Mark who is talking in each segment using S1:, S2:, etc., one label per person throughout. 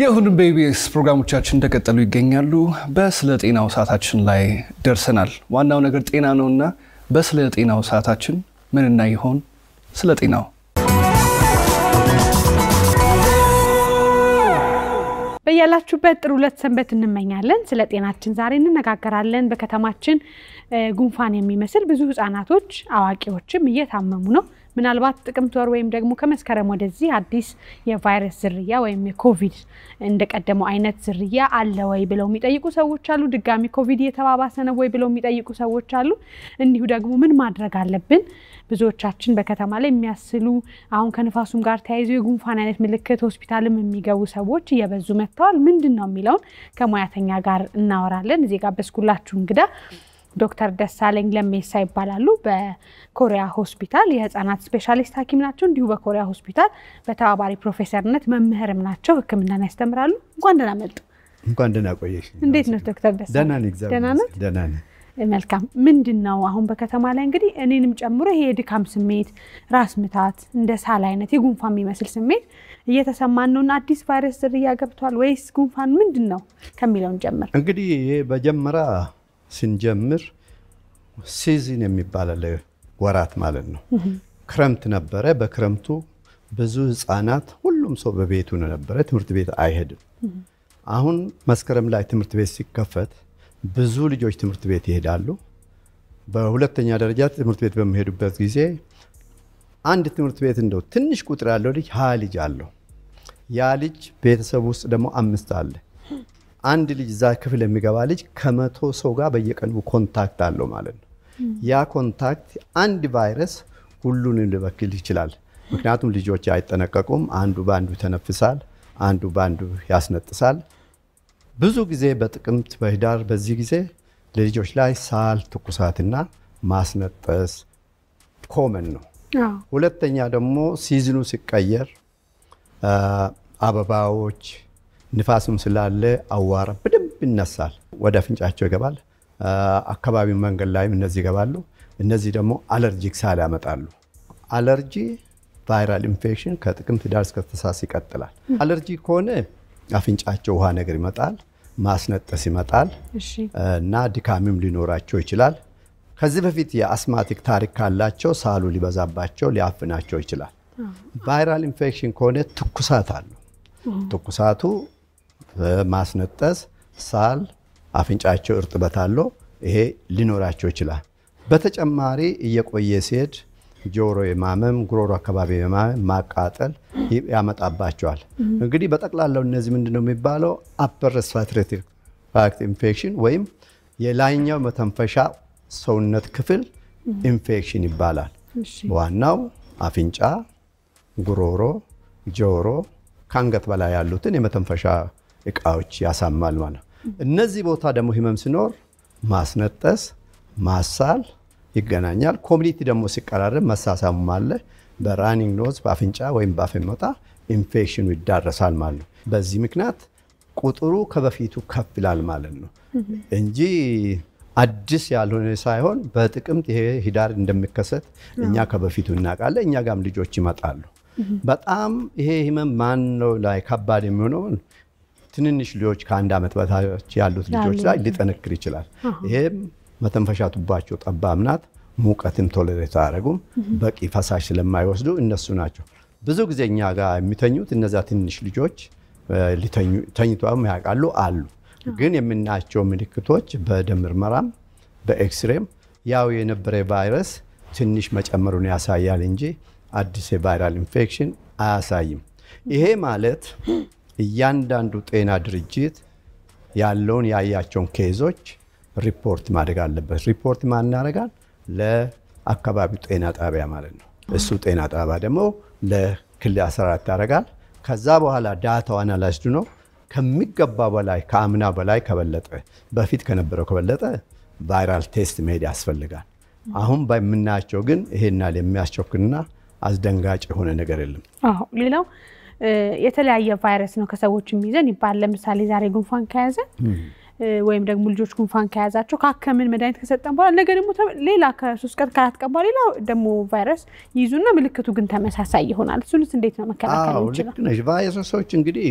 S1: የእሁድን በኢቢኤስ ፕሮግራሞቻችን እንደቀጠሉ ይገኛሉ። በስለ ጤናው ሰዓታችን ላይ ደርሰናል። ዋናው ነገር ጤና ነውና በስለ ጤናው ሰዓታችን ምንና ይሆን ስለ ጤናው
S2: በያላችሁበት ጥሩ ሁለት ሰንበት እንመኛለን። ስለ ጤናችን ዛሬ እንነጋገራለን። በከተማችን ጉንፋን የሚመስል ብዙ ህጻናቶች አዋቂዎችም እየታመሙ ነው። ምናልባት ጥቅምት ወር ወይም ደግሞ ከመስከረም ወደዚህ አዲስ የቫይረስ ዝርያ ወይም የኮቪድ እንደቀደመው አይነት ዝርያ አለ ወይ ብለው የሚጠይቁ ሰዎች አሉ። ድጋሚ ኮቪድ እየተባባሰ ነው ወይ ብለው የሚጠይቁ ሰዎች አሉ። እንዲሁ ደግሞ ምን ማድረግ አለብን? ብዙዎቻችን በከተማ ላይ የሚያስሉ አሁን ከንፋሱም ጋር ተያይዞ የጉንፋን አይነት ምልክት ሆስፒታልም የሚገቡ ሰዎች እየበዙ መጥተዋል። ምንድን ነው የሚለውን ከሙያተኛ ጋር እናወራለን። እዚህ ጋበዝኩላችሁ እንግዳ ዶክተር ደሳለኝ ለሜሳ ይባላሉ። በኮሪያ ሆስፒታል የህፃናት ስፔሻሊስት ሐኪም ናቸው። እንዲሁ በኮሪያ ሆስፒታል በተባባሪ ፕሮፌሰርነት መምህርም ናቸው። ሕክምናን ያስተምራሉ። እንኳን ደህና መጡ።
S1: እንኳን ደህና ቆየሽ።
S2: እንዴት ነው ዶክተር ደሳለኝ? ደህና መልካም። ምንድን ነው አሁን በከተማ ላይ እንግዲህ እኔንም ጨምሮ ይሄ የድካም ስሜት፣ ራስ ምታት፣ እንደ ሳል አይነት የጉንፋን የሚመስል ስሜት እየተሰማን ነው እና አዲስ ቫይረስ ዝርያ ገብቷል ወይስ ጉንፋን ምንድን ነው ከሚለውን ጀምር።
S1: እንግዲህ ይሄ በጀመራ ስንጀምር ሲዝን የሚባል ወራት ማለት ነው። ክረምት ነበረ። በክረምቱ ብዙ ህፃናት፣ ሁሉም ሰው በቤቱ ነበረ፣ ትምህርት ቤት አይሄድም። አሁን መስከረም ላይ ትምህርት ቤት ሲከፈት ብዙ ልጆች ትምህርት ቤት ይሄዳሉ። በሁለተኛ ደረጃ ትምህርት ቤት በሚሄዱበት ጊዜ አንድ ትምህርት ቤት እንደው ትንሽ ቁጥር ያለው ልጅ ሀያ ልጅ አለው። ያ ልጅ ቤተሰብ ውስጥ ደግሞ አምስት አለ። አንድ ልጅ እዛ ክፍል የሚገባ ልጅ ከመቶ ሰው ጋር በየቀኑ ኮንታክት አለው ማለት ነው። ያ ኮንታክት አንድ ቫይረስ ሁሉን ሊበክል ይችላል። ምክንያቱም ልጆች አይጠነቀቁም። አንዱ በአንዱ ተነፍሳል፣ አንዱ በአንዱ ያስነጥሳል። ብዙ ጊዜ በጥቅምት በህዳር በዚህ ጊዜ ለልጆች ላይ ሳል፣ ትኩሳትና ማስነጠስ ኮመን ነው። ሁለተኛ ደግሞ ሲዝኑ ሲቀየር አበባዎች ንፋስም ስላለ አዋራ በደንብ ይነሳል፣ ወደ አፍንጫቸው ይገባል። አካባቢ መንገድ ላይም እነዚህ ይገባሉ። እነዚህ ደግሞ አለርጂክ ሳል ያመጣሉ። አለርጂ ቫይራል ኢንፌክሽን ከጥቅምት ዳር እስከ ተሳስ ይቀጥላል። አለርጂ ከሆነ አፍንጫቸው ውሃ ነገር ይመጣል፣ ማስነጠስ ይመጣል እና ድካምም ሊኖራቸው ይችላል። ከዚህ በፊት የአስማቲክ ታሪክ ካላቸው ሳሉ ሊበዛባቸው ሊያፍናቸው ይችላል። ቫይራል ኢንፌክሽን ከሆነ ትኩሳት አለው። ትኩሳቱ ማስነጠስ፣ ሳል፣ አፍንጫቸው እርጥበት አለው። ይሄ ሊኖራቸው ይችላል። በተጨማሪ እየቆየ ሲሄድ ጆሮ የማመም፣ ጉሮሮ አካባቢ የማመም፣ ማቃጠል ያመጣባቸዋል። እንግዲህ በጠቅላላው እነዚህ ምንድን ነው የሚባለው አፐር ትራክት ኢንፌክሽን ወይም የላይኛው መተንፈሻ ሰውነት ክፍል ኢንፌክሽን ይባላል። ዋናው አፍንጫ፣ ጉሮሮ፣ ጆሮ ከአንገት በላይ ያሉትን የመተንፈሻ እቃዎች ያሳማል ማለት ነው። እነዚህ ቦታ ደግሞ ህመም ሲኖር ማስነጠስ፣ ማሳል ይገናኛል። ኮሚኒቲ ደግሞ ሲቀራረብ መሳሳሙ አለ። በራኒንግ ኖዝ በአፍንጫ ወይም በአፍ መጣ ኢንፌክሽኑ ይዳረሳል ማለት ነው። በዚህ ምክንያት ቁጥሩ ከበፊቱ ከፍ ይላል ማለት ነው እንጂ አዲስ ያልሆነ ሳይሆን በጥቅምት ይሄ ህዳር እንደሚከሰት እኛ ከበፊቱ እናውቃለን። እኛ ጋም ልጆች ይመጣሉ። በጣም ይሄ ህመም ማን ነው ላይ ከባድ የሚሆነውን ትንንሽ ልጆች ከአንድ ዓመት በታች ያሉት ልጆች ላይ ሊጠነክር ይችላል። ይሄም መተንፈሻ ቱባቸው ጠባብ ናት፣ ሙቀትም ቶለሬት አያደርጉም፣ በቂ ፈሳሽ ስለማይወስዱ እነሱ ናቸው ብዙ ጊዜ እኛ ጋር የሚተኙት። እነዚያ ትንንሽ ልጆች ተኝቷም ያውቃሉ አሉ። ግን የምናያቸው ምልክቶች በደም ምርመራም በኤክስሬም ያው የነበረ ቫይረስ ትንሽ መጨመሩን ያሳያል እንጂ አዲስ የቫይራል ኢንፌክሽን አያሳይም። ይሄ ማለት እያንዳንዱ ጤና ድርጅት ያለውን ያያቸውን ኬዞች ሪፖርት ማድረግ አለበት። ሪፖርት ማናረጋል ለአካባቢው ጤና ጣቢያ ማለት ነው። እሱ ጤና ጣቢያ ደግሞ ለክልል 14 ያደርጋል። ከዛ በኋላ ዳታው አናላይዝድ ነው ከሚገባ በላይ ከአምና በላይ ከበለጠ በፊት ከነበረው ከበለጠ ቫይራል ቴስት መሄድ ያስፈልጋል። አሁን በምናያቸው ግን ይሄናል የሚያስቸኩልና አስደንጋጭ የሆነ ነገር የለም።
S2: ሌላው የተለያየ ቫይረስ ነው ከሰዎች የሚይዘን ይባል። ለምሳሌ ዛሬ ጉንፋን ከያዘ ወይም ደግሞ ልጆች ጉንፋን ከያዛቸው ካከምን መድኃኒት ከሰጠን በኋላ ነገ ደግሞ ሌላ ከሶስት ቀን ከአራት ቀን በኋላ ሌላ ደግሞ ቫይረስ ይዙና ምልክቱ ግን ተመሳሳይ ይሆናል። እሱንስ እንዴት ነው መከላከል ይችላል?
S1: ቫይረሶች እንግዲህ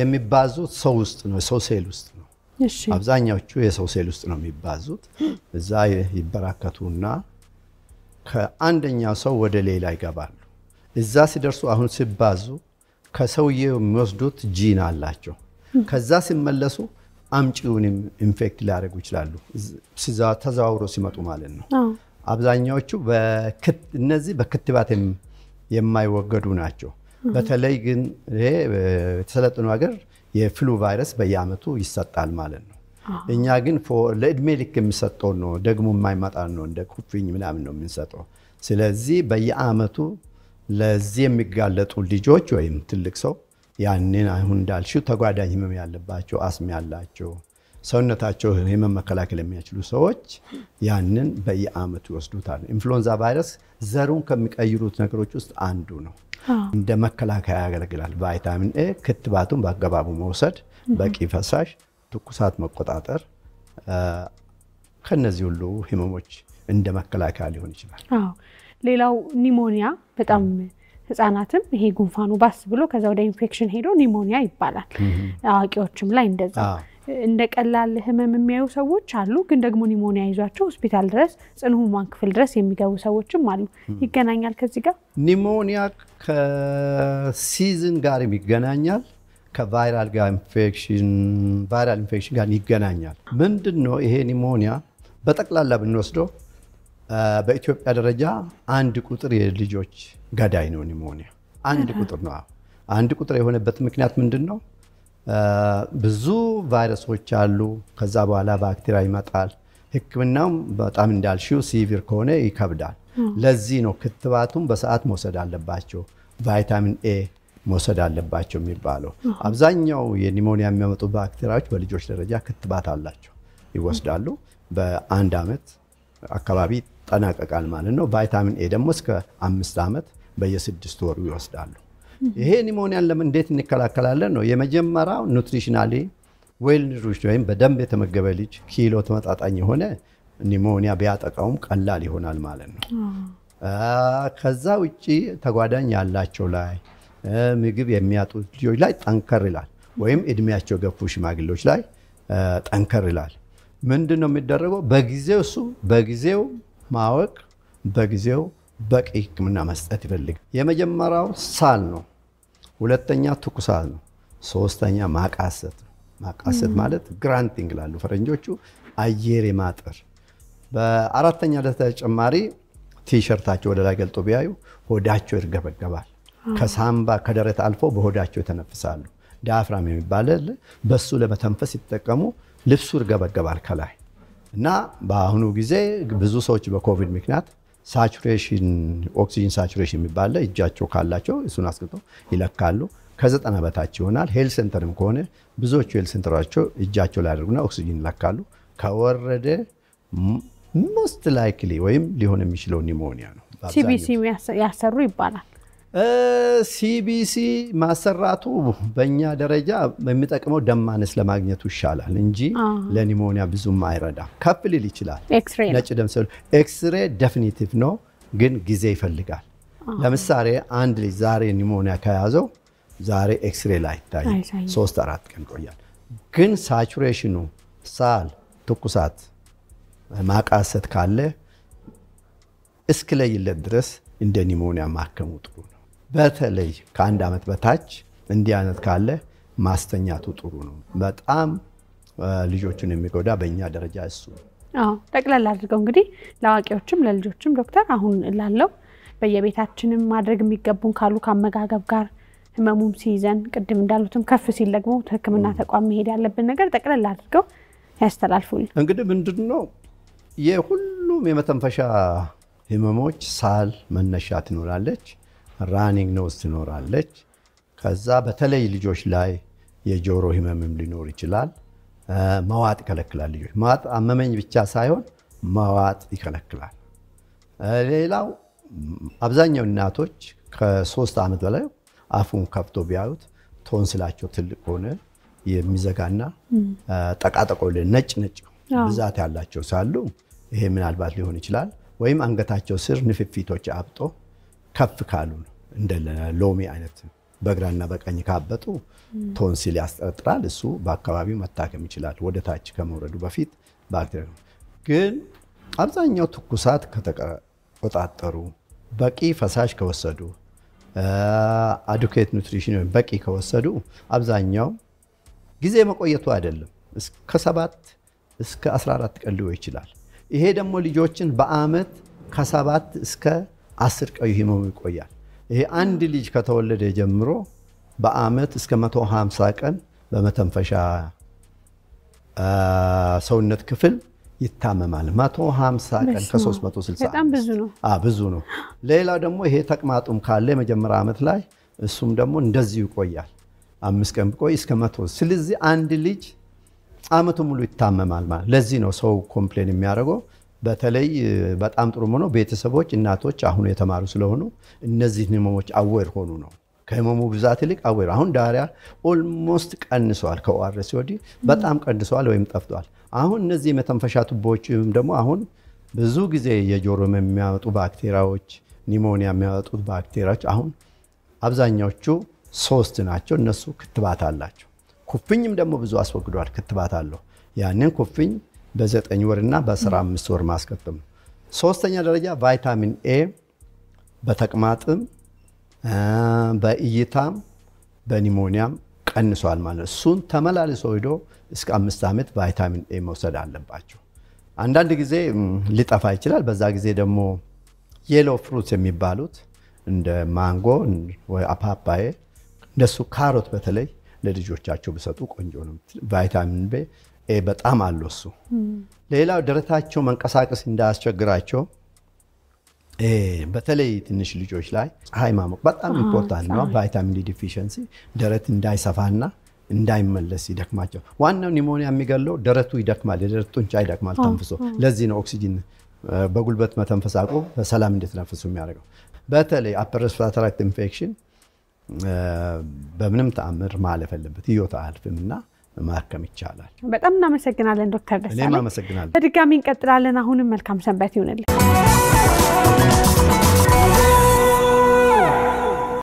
S1: የሚባዙት ሰው ውስጥ ነው፣ ሰው ሴል ውስጥ ነው። አብዛኛዎቹ የሰው ሴል ውስጥ ነው የሚባዙት። እዛ ይበራከቱና ከአንደኛው ሰው ወደ ሌላ ይገባል። እዛ ሲደርሱ አሁን ሲባዙ ከሰውዬው የሚወስዱት ጂን አላቸው። ከዛ ሲመለሱ አምጪውንም ኢንፌክት ሊያደርጉ ይችላሉ። ተዘዋውሮ ሲመጡ ማለት ነው። አብዛኛዎቹ እነዚህ በክትባት የማይወገዱ ናቸው። በተለይ ግን ይሄ የተሰለጠኑ ሀገር የፍሉ ቫይረስ በየአመቱ ይሰጣል ማለት ነው። እኛ ግን ለእድሜ ልክ የሚሰጠው ነው፣ ደግሞ የማይመጣ ነው። እንደ ኩፍኝ ምናምን ነው የምንሰጠው። ስለዚህ በየአመቱ ለዚህ የሚጋለጡ ልጆች ወይም ትልቅ ሰው ያንን አሁን እንዳልሽው ተጓዳኝ ህመም ያለባቸው አስም ያላቸው ሰውነታቸው ህመም መከላከል የሚያችሉ ሰዎች ያንን በየአመቱ ይወስዱታል። ኢንፍሉዌንዛ ቫይረስ ዘሩን ከሚቀይሩት ነገሮች ውስጥ አንዱ ነው። እንደ መከላከያ ያገለግላል። ቫይታሚን ኤ ክትባቱን በአገባቡ መውሰድ፣ በቂ ፈሳሽ፣ ትኩሳት መቆጣጠር ከነዚህ ሁሉ ህመሞች እንደ መከላከያ ሊሆን ይችላል።
S2: ሌላው ኒሞኒያ በጣም ህጻናትም ይሄ ጉንፋኑ ባስ ብሎ ከዛ ወደ ኢንፌክሽን ሄዶ ኒሞኒያ ይባላል። አዋቂዎችም ላይ እንደዛ እንደ ቀላል ህመም የሚያዩ ሰዎች አሉ። ግን ደግሞ ኒሞኒያ ይዟቸው ሆስፒታል ድረስ ጽኑ ህሙማን ክፍል ድረስ የሚገቡ ሰዎችም አሉ። ይገናኛል ከዚህ ጋር
S1: ኒሞኒያ ከሲዝን ጋር ይገናኛል። ከቫይራል ጋር ኢንፌክሽን ቫይራል ኢንፌክሽን ጋር ይገናኛል። ምንድን ነው ይሄ ኒሞኒያ? በጠቅላላ ብንወስደው በኢትዮጵያ ደረጃ አንድ ቁጥር የልጆች ገዳይ ነው ኒሞኒያ። አንድ ቁጥር ነው። አንድ ቁጥር የሆነበት ምክንያት ምንድን ነው? ብዙ ቫይረሶች አሉ። ከዛ በኋላ ባክቴሪያ ይመጣል። ህክምናውም በጣም እንዳልሽው ሲቪር ከሆነ ይከብዳል። ለዚህ ነው ክትባቱም በሰዓት መውሰድ አለባቸው፣ ቫይታሚን ኤ መውሰድ አለባቸው የሚባለው። አብዛኛው የኒሞኒያ የሚያመጡ ባክቴሪያዎች በልጆች ደረጃ ክትባት አላቸው፣ ይወስዳሉ በአንድ ዓመት አካባቢ ይጠናቀቃል ማለት ነው። ቫይታሚን ኤ ደግሞ እስከ አምስት ዓመት በየስድስት ወሩ ይወስዳሉ። ይሄ ኒሞኒያን ለምን እንዴት እንከላከላለን ነው የመጀመሪያው ኑትሪሽናሊ ዌል ኑሪሽ ወይም በደንብ የተመገበ ልጅ ኪሎ ተመጣጣኝ የሆነ ኒሞኒያ ቢያጠቃውም ቀላል ይሆናል ማለት ነው። ከዛ ውጭ ተጓዳኝ ያላቸው ላይ ምግብ የሚያጡት ልጆች ላይ ጠንከር ይላል፣ ወይም እድሜያቸው ገፉ ሽማግሌዎች ላይ ጠንከር ይላል። ምንድን ነው የሚደረገው? በጊዜው እሱ በጊዜው ማወቅ በጊዜው በቂ ህክምና መስጠት ይፈልግ። የመጀመሪያው ሳል ነው። ሁለተኛ ትኩሳት ነው። ሶስተኛ ማቃሰት ነው። ማቃሰት ማለት ግራንቲንግ ላሉ ፈረንጆቹ አየር የማጠር በአራተኛ ተጨማሪ ቲሸርታቸው ወደ ላይ ገልጦ ቢያዩ ሆዳቸው ይርገበገባል። ከሳምባ ከደረት አልፎ በሆዳቸው ይተነፍሳሉ። ዳፍራም የሚባል በሱ ለመተንፈስ ይጠቀሙ። ልብሱ ይርገበገባል ከላይ እና በአሁኑ ጊዜ ብዙ ሰዎች በኮቪድ ምክንያት ሳቹሬሽን ኦክሲጅን ሳቹሬሽን የሚባለ እጃቸው ካላቸው እሱን አስገጥቶ ይለካሉ። ከዘጠና በታች ይሆናል። ሄል ሴንተርም ከሆነ ብዙዎቹ ሄል ሴንተራቸው እጃቸው ላይ ያደርጉና ኦክሲጅን ይለካሉ። ከወረደ ሞስት ላይክሊ ወይም ሊሆን የሚችለው ኒሞኒያ ነው። ሲቢሲ
S2: ያሰሩ ይባላል።
S1: ሲቢሲ ማሰራቱ በእኛ ደረጃ የሚጠቅመው ደም ማነስ ለማግኘቱ ይሻላል እንጂ ለኒሞኒያ ብዙም አይረዳም። ከፍ ሊል ይችላል። ነጭ ደም ኤክስሬ ደፊኒቲቭ ነው፣ ግን ጊዜ ይፈልጋል። ለምሳሌ አንድ ልጅ ዛሬ ኒሞኒያ ከያዘው ዛሬ ኤክስሬ ላይ ይታይ ሶስት አራት ቀን ቆያል። ግን ሳቹሬሽኑ ሳል፣ ትኩሳት፣ ማቃሰት ካለ እስክለይለት ድረስ እንደ ኒሞኒያ ማከሙ ጥሩ በተለይ ከአንድ ዓመት በታች እንዲህ አይነት ካለ ማስተኛቱ ጥሩ ነው። በጣም ልጆቹን የሚጎዳ በእኛ ደረጃ እሱ
S2: አዎ። ጠቅላላ አድርገው እንግዲህ ለአዋቂዎችም ለልጆችም ዶክተር አሁን ላለው በየቤታችንም ማድረግ የሚገቡን ካሉ ከአመጋገብ ጋር ህመሙም ሲይዘን ቅድም እንዳሉትም ከፍ ሲል ደግሞ ሕክምና ተቋም መሄድ ያለብን ነገር ጠቅለል አድርገው ያስተላልፉል።
S1: እንግዲህ ምንድን ነው የሁሉም የመተንፈሻ ህመሞች ሳል መነሻ ትኖራለች። ራኒንግ ኖዝ ትኖራለች። ከዛ በተለይ ልጆች ላይ የጆሮ ህመምም ሊኖር ይችላል። መዋጥ ይከለክላል። ልጆች መዋጥ አመመኝ ብቻ ሳይሆን መዋጥ ይከለክላል። ሌላው አብዛኛው እናቶች ከሶስት ዓመት በላይ አፉን ከፍቶ ቢያዩት ቶንስላቸው ትልቅ ሆነ የሚዘጋና ጠቃጠቆ ነጭ ነጭ ብዛት ያላቸው ሳሉ ይሄ ምናልባት ሊሆን ይችላል። ወይም አንገታቸው ስር ንፍፊቶች አብጦ ከፍ ካሉ እንደ ሎሚ አይነት በግራና በቀኝ ካበጡ ቶንሲል ያስጠረጥራል። እሱ በአካባቢው መታከም ይችላል፣ ወደ ታች ከመውረዱ በፊት ባክቴሪያ። ግን አብዛኛው ትኩሳት ከተቆጣጠሩ፣ በቂ ፈሳሽ ከወሰዱ፣ አዱኬት ኑትሪሽን ወይም በቂ ከወሰዱ አብዛኛው ጊዜ መቆየቱ አይደለም እስከ ሰባት እስከ 14 ቀን ሊሆን ይችላል። ይሄ ደግሞ ልጆችን በአመት ከሰባት እስከ አስር ቀዩ ህመሙ ይቆያል። ይሄ አንድ ልጅ ከተወለደ ጀምሮ በአመት እስከ 150 ቀን በመተንፈሻ ሰውነት ክፍል ይታመማል። 150 ቀን ከ360 ብዙ ነው። ሌላ ደግሞ ይሄ ተቅማጡም ካለ የመጀመሪያ ዓመት ላይ እሱም ደግሞ እንደዚሁ ይቆያል። አምስት ቀን ቆይ እስከ መቶ ስለዚህ አንድ ልጅ አመቱ ሙሉ ይታመማል ማለት። ለዚህ ነው ሰው ኮምፕሌን የሚያደርገው በተለይ በጣም ጥሩ ሆኖ ቤተሰቦች እናቶች አሁን የተማሩ ስለሆኑ እነዚህን ህመሞች አወር ሆኑ ነው። ከህመሙ ብዛት ይልቅ አወር አሁን ዳሪያ ኦልሞስት ቀንሰዋል፣ ከኦአርኤስ ወዲህ በጣም ቀንሰዋል ወይም ጠፍቷል። አሁን እነዚህ የመተንፈሻ ቱቦዎችም ደግሞ አሁን ብዙ ጊዜ የጆሮ የሚያወጡ ባክቴሪያዎች፣ ኒሞኒያ የሚያወጡት ባክቴሪያዎች አሁን አብዛኛዎቹ ሶስት ናቸው። እነሱ ክትባት አላቸው። ኩፍኝም ደግሞ ብዙ አስወግዷል፣ ክትባት አለው። ያንን ኩፍኝ በዘጠኝ ወርና በአስራ አምስት ወር ማስከተም ነው። ሶስተኛ ደረጃ ቫይታሚን ኤ በተቅማጥም በእይታም በኒሞኒያም ቀንሷል ማለት እሱን ተመላልሶ ሂዶ እስከ አምስት ዓመት ቫይታሚን ኤ መውሰድ አለባቸው። አንዳንድ ጊዜ ሊጠፋ ይችላል። በዛ ጊዜ ደግሞ የሎ ፍሩት የሚባሉት እንደ ማንጎ ወይ እንደሱ ካሮት በተለይ ለልጆቻቸው ቢሰጡ ቆንጆ ነው። ቫይታሚን ቤ በጣም አሉ። እሱ ሌላው ደረታቸው መንቀሳቀስ እንዳያስቸግራቸው በተለይ ትንሽ ልጆች ላይ ፀሐይ ማሞቅ በጣም ኢምፖርታንት ነው። ቫይታሚን ዲ ዲፊሽንሲ ደረት እንዳይሰፋና እንዳይመለስ ይደክማቸው። ዋናው ኒሞኒያ የሚገለው ደረቱ ይደክማል፣ የደረት ጡንቻ ይደክማል ተንፍሶ። ለዚህ ነው ኦክሲጂን በጉልበት መተንፈስ አቁ በሰላም እንድትነፍሱ የሚያደርገው። በተለይ አፐር ሬስፒራቶሪ ኢንፌክሽን በምንም ተአምር ማለፍ አለበት፣ ህይወት አያልፍም እና ማከም ይቻላል።
S2: በጣም እናመሰግናለን ዶክተር ደሳለኝ። እኔም አመሰግናለሁ። በድጋሚ እንቀጥላለን። አሁንም መልካም ሰንበት ይሁንልን።